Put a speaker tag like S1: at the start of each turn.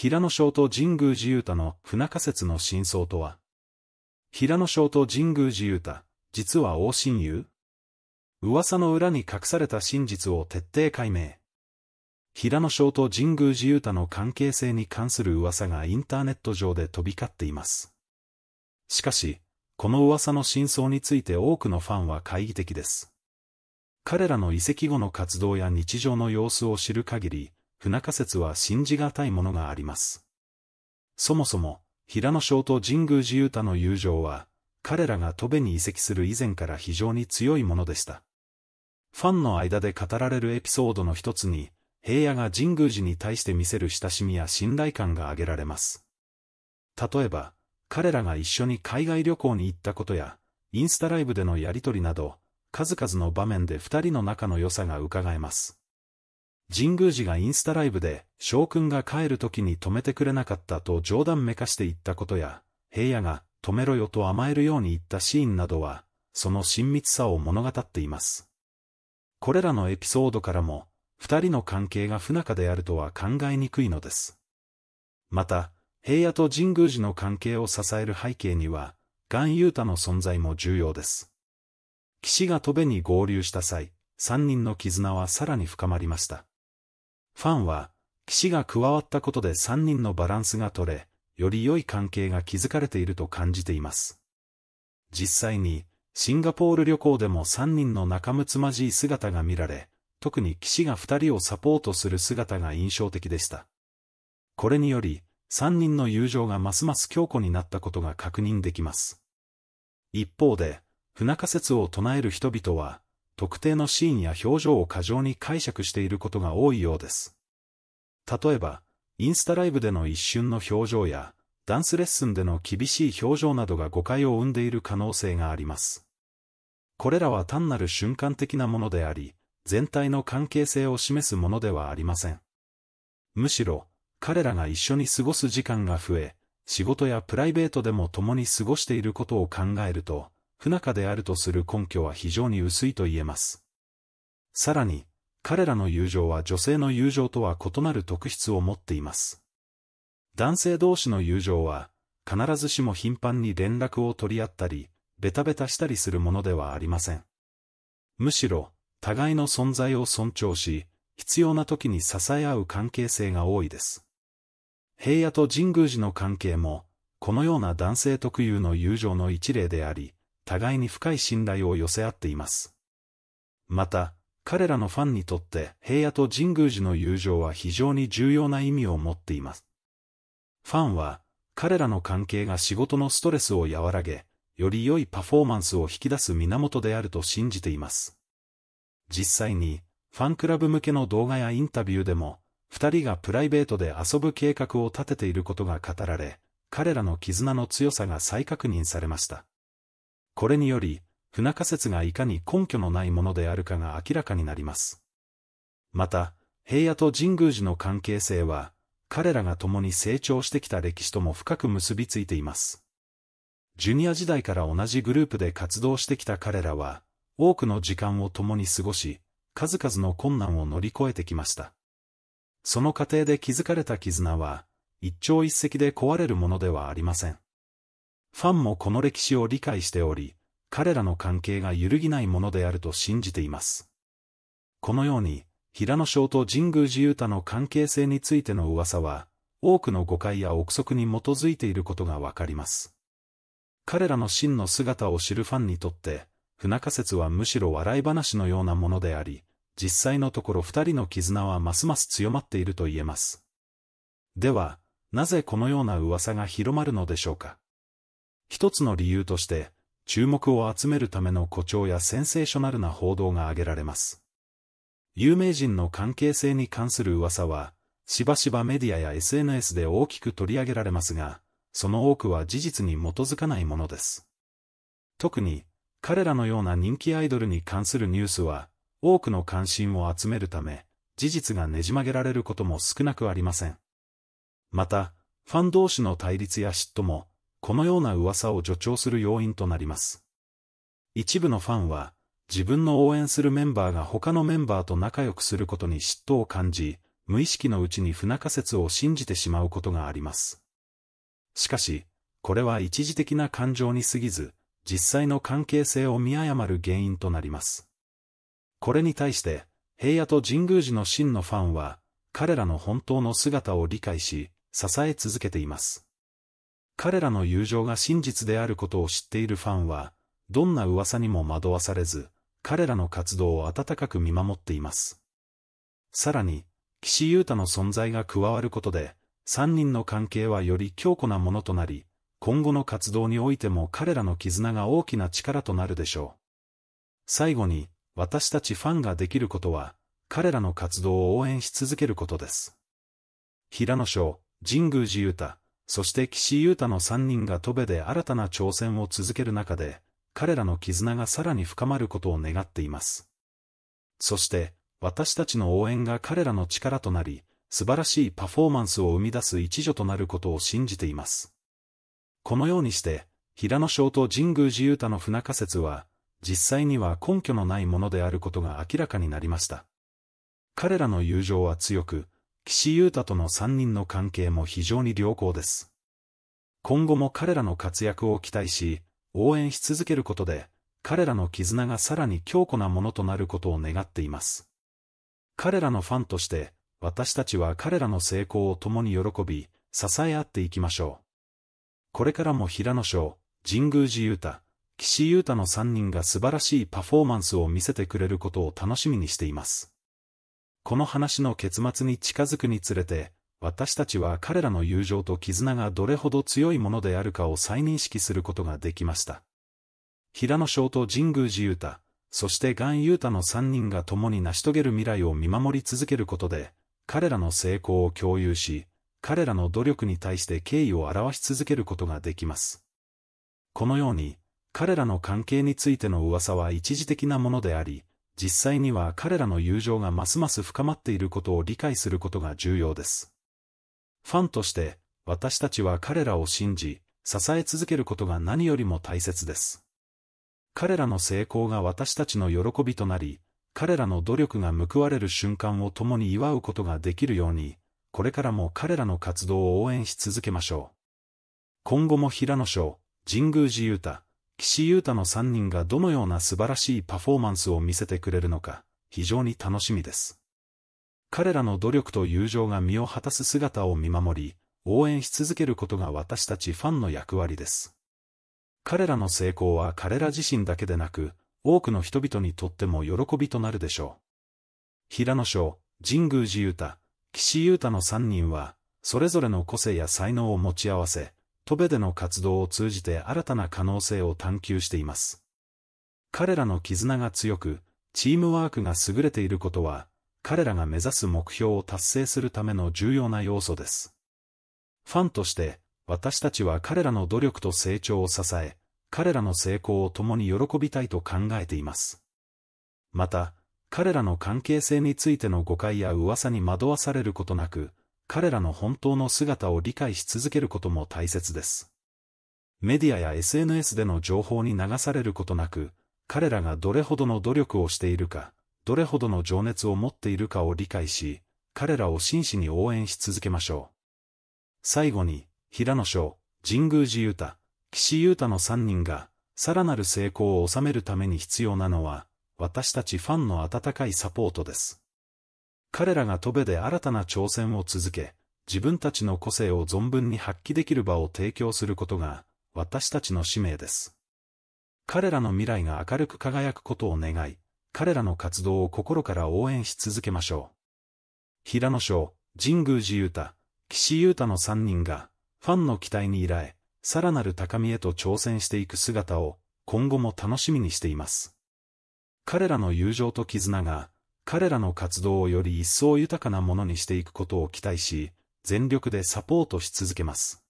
S1: 平野小と神宮寺勇太の不仲説の真相とは平野小と神宮寺勇太、実は大親友噂の裏に隠された真実を徹底解明。平野小と神宮寺勇太の関係性に関する噂がインターネット上で飛び交っています。しかし、この噂の真相について多くのファンは懐疑的です。彼らの移籍後の活動や日常の様子を知る限り、不仲説は信じがたいものがあります。そもそも、平野翔と神宮寺勇太の友情は、彼らが戸部に移籍する以前から非常に強いものでした。ファンの間で語られるエピソードの一つに、平野が神宮寺に対して見せる親しみや信頼感が挙げられます。例えば、彼らが一緒に海外旅行に行ったことや、インスタライブでのやりとりなど、数々の場面で二人の仲の良さが伺えます。神宮寺がインスタライブで、将軍が帰る時に止めてくれなかったと冗談めかして言ったことや、平野が止めろよと甘えるように言ったシーンなどは、その親密さを物語っています。これらのエピソードからも、二人の関係が不仲であるとは考えにくいのです。また、平野と神宮寺の関係を支える背景には、岩優太の存在も重要です。騎士が戸辺に合流した際、三人の絆はさらに深まりました。ファンは、騎士が加わったことで3人のバランスが取れ、より良い関係が築かれていると感じています。実際に、シンガポール旅行でも3人の仲睦まじい姿が見られ、特に騎士が2人をサポートする姿が印象的でした。これにより、3人の友情がますます強固になったことが確認できます。一方で、不仲説を唱える人々は、特定のシーンや表情を過剰に解釈していることが多いようです。例えば、インスタライブでの一瞬の表情や、ダンスレッスンでの厳しい表情などが誤解を生んでいる可能性があります。これらは単なる瞬間的なものであり、全体の関係性を示すものではありません。むしろ、彼らが一緒に過ごす時間が増え、仕事やプライベートでも共に過ごしていることを考えると、不仲であるとする根拠は非常に薄いと言えます。さらに、彼らの友情は女性の友情とは異なる特質を持っています。男性同士の友情は、必ずしも頻繁に連絡を取り合ったり、ベタベタしたりするものではありません。むしろ、互いの存在を尊重し、必要な時に支え合う関係性が多いです。平野と神宮寺の関係も、このような男性特有の友情の一例であり、互いに深い信頼を寄せ合っています。また、彼らのファンにとって平野と神宮寺の友情は非常に重要な意味を持っています。ファンは、彼らの関係が仕事のストレスを和らげ、より良いパフォーマンスを引き出す源であると信じています。実際に、ファンクラブ向けの動画やインタビューでも、二人がプライベートで遊ぶ計画を立てていることが語られ、彼らの絆の強さが再確認されました。これにより、不仲説がいかに根拠のないものであるかが明らかになります。また、平野と神宮寺の関係性は、彼らが共に成長してきた歴史とも深く結びついています。ジュニア時代から同じグループで活動してきた彼らは、多くの時間を共に過ごし、数々の困難を乗り越えてきました。その過程で築かれた絆は、一朝一夕で壊れるものではありません。ファンもこの歴史を理解しており、彼らの関係が揺るぎないものであると信じています。このように、平野翔と神宮寺勇太の関係性についての噂は、多くの誤解や憶測に基づいていることがわかります。彼らの真の姿を知るファンにとって、不仲説はむしろ笑い話のようなものであり、実際のところ二人の絆はますます強まっていると言えます。では、なぜこのような噂が広まるのでしょうか一つの理由として、注目を集めるための誇張やセンセーショナルな報道が挙げられます。有名人の関係性に関する噂は、しばしばメディアや SNS で大きく取り上げられますが、その多くは事実に基づかないものです。特に、彼らのような人気アイドルに関するニュースは、多くの関心を集めるため、事実がねじ曲げられることも少なくありません。また、ファン同士の対立や嫉妬も、このような噂を助長する要因となります。一部のファンは、自分の応援するメンバーが他のメンバーと仲良くすることに嫉妬を感じ、無意識のうちに不仲説を信じてしまうことがあります。しかし、これは一時的な感情に過ぎず、実際の関係性を見誤る原因となります。これに対して、平野と神宮寺の真のファンは、彼らの本当の姿を理解し、支え続けています。彼らの友情が真実であることを知っているファンは、どんな噂にも惑わされず、彼らの活動を温かく見守っています。さらに、岸優太の存在が加わることで、三人の関係はより強固なものとなり、今後の活動においても彼らの絆が大きな力となるでしょう。最後に、私たちファンができることは、彼らの活動を応援し続けることです。平野翔、神宮寺優太、そして岸優太の3人が戸部で新たな挑戦を続ける中で、彼らの絆がさらに深まることを願っています。そして、私たちの応援が彼らの力となり、素晴らしいパフォーマンスを生み出す一助となることを信じています。このようにして、平野翔と神宮寺優太の不仲説は、実際には根拠のないものであることが明らかになりました。彼らの友情は強く、岸優太との3人の関係も非常に良好です。今後も彼らの活躍を期待し、応援し続けることで、彼らの絆がさらに強固なものとなることを願っています。彼らのファンとして、私たちは彼らの成功を共に喜び、支え合っていきましょう。これからも平野翔、神宮寺優太、岸優太の3人が素晴らしいパフォーマンスを見せてくれることを楽しみにしています。この話の結末に近づくにつれて、私たちは彼らの友情と絆がどれほど強いものであるかを再認識することができました。平野翔と神宮寺雄太、そして岩雄太の3人が共に成し遂げる未来を見守り続けることで、彼らの成功を共有し、彼らの努力に対して敬意を表し続けることができます。このように、彼らの関係についての噂は一時的なものであり、実際には彼らの友情がますます深まっていることを理解することが重要です。ファンとして、私たちは彼らを信じ、支え続けることが何よりも大切です。彼らの成功が私たちの喜びとなり、彼らの努力が報われる瞬間を共に祝うことができるように、これからも彼らの活動を応援し続けましょう。今後も平野賞、神宮寺勇太、岸優太の3人がどのような素晴らしいパフォーマンスを見せてくれるのか、非常に楽しみです。彼らの努力と友情が身を果たす姿を見守り、応援し続けることが私たちファンの役割です。彼らの成功は彼ら自身だけでなく、多くの人々にとっても喜びとなるでしょう。平野翔、神宮寺優太、岸優太の3人は、それぞれの個性や才能を持ち合わせ、戸辺での活動を通じて新たな可能性を探求しています。彼らの絆が強く、チームワークが優れていることは、彼らが目指す目標を達成するための重要な要素です。ファンとして、私たちは彼らの努力と成長を支え、彼らの成功を共に喜びたいと考えています。また、彼らの関係性についての誤解や噂に惑わされることなく、彼らの本当の姿を理解し続けることも大切です。メディアや SNS での情報に流されることなく、彼らがどれほどの努力をしているか、どれほどの情熱を持っているかを理解し、彼らを真摯に応援し続けましょう。最後に、平野翔、神宮寺裕太、岸優太の3人が、さらなる成功を収めるために必要なのは、私たちファンの温かいサポートです。彼らが飛べで新たな挑戦を続け、自分たちの個性を存分に発揮できる場を提供することが、私たちの使命です。彼らの未来が明るく輝くことを願い、彼らの活動を心から応援し続けましょう。平野翔、神宮寺優太、岸優太の3人が、ファンの期待に依頼、さらなる高みへと挑戦していく姿を、今後も楽しみにしています。彼らの友情と絆が、彼らの活動をより一層豊かなものにしていくことを期待し、全力でサポートし続けます。